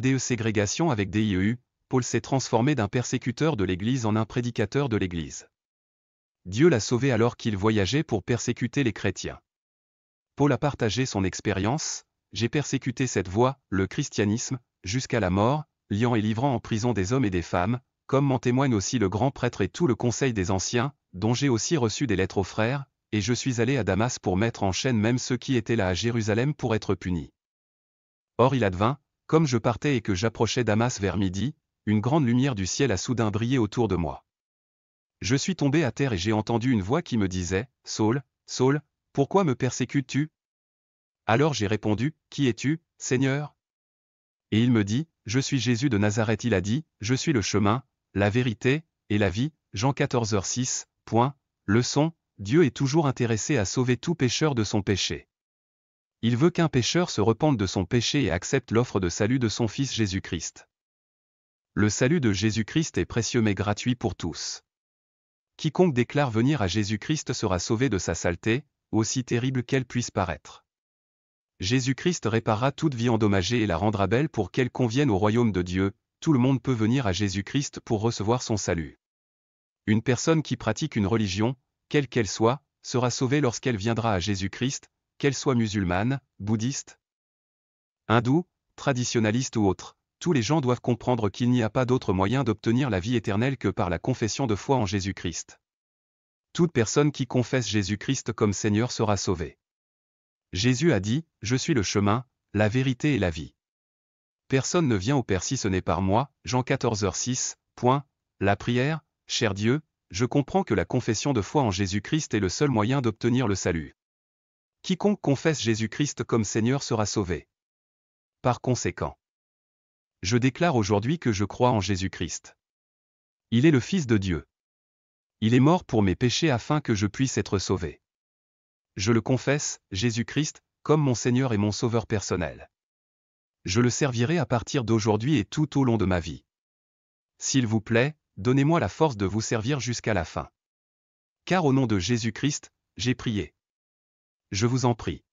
pas ségrégation avec DIEU, Paul s'est transformé d'un persécuteur de l'Église en un prédicateur de l'Église. Dieu l'a sauvé alors qu'il voyageait pour persécuter les chrétiens. Paul a partagé son expérience, j'ai persécuté cette voie, le christianisme, jusqu'à la mort, liant et livrant en prison des hommes et des femmes, comme m'en témoigne aussi le grand prêtre et tout le conseil des anciens, dont j'ai aussi reçu des lettres aux frères, et je suis allé à Damas pour mettre en chaîne même ceux qui étaient là à Jérusalem pour être punis. Or il advint, comme je partais et que j'approchais Damas vers midi, une grande lumière du ciel a soudain brillé autour de moi. Je suis tombé à terre et j'ai entendu une voix qui me disait, Saul, Saul, pourquoi me persécutes-tu Alors j'ai répondu, Qui es-tu, Seigneur Et il me dit, Je suis Jésus de Nazareth. Il a dit, Je suis le chemin, la vérité, et la vie, Jean 14h6, leçon, Dieu est toujours intéressé à sauver tout pécheur de son péché. Il veut qu'un pécheur se repente de son péché et accepte l'offre de salut de son Fils Jésus-Christ. Le salut de Jésus-Christ est précieux mais gratuit pour tous. Quiconque déclare venir à Jésus-Christ sera sauvé de sa saleté, aussi terrible qu'elle puisse paraître. Jésus-Christ réparera toute vie endommagée et la rendra belle pour qu'elle convienne au royaume de Dieu, tout le monde peut venir à Jésus-Christ pour recevoir son salut. Une personne qui pratique une religion, quelle qu'elle soit, sera sauvée lorsqu'elle viendra à Jésus-Christ, qu'elle soit musulmane, bouddhiste, hindoue, traditionaliste ou autre, tous les gens doivent comprendre qu'il n'y a pas d'autre moyen d'obtenir la vie éternelle que par la confession de foi en Jésus-Christ. Toute personne qui confesse Jésus-Christ comme Seigneur sera sauvée. Jésus a dit, Je suis le chemin, la vérité et la vie. Personne ne vient au Père si ce n'est par moi, Jean 14 h 6 point, la prière, cher Dieu, je comprends que la confession de foi en Jésus-Christ est le seul moyen d'obtenir le salut quiconque confesse Jésus-Christ comme Seigneur sera sauvé. Par conséquent, je déclare aujourd'hui que je crois en Jésus-Christ. Il est le Fils de Dieu. Il est mort pour mes péchés afin que je puisse être sauvé. Je le confesse, Jésus-Christ, comme mon Seigneur et mon Sauveur personnel. Je le servirai à partir d'aujourd'hui et tout au long de ma vie. S'il vous plaît, donnez-moi la force de vous servir jusqu'à la fin. Car au nom de Jésus-Christ, j'ai prié. Je vous en prie.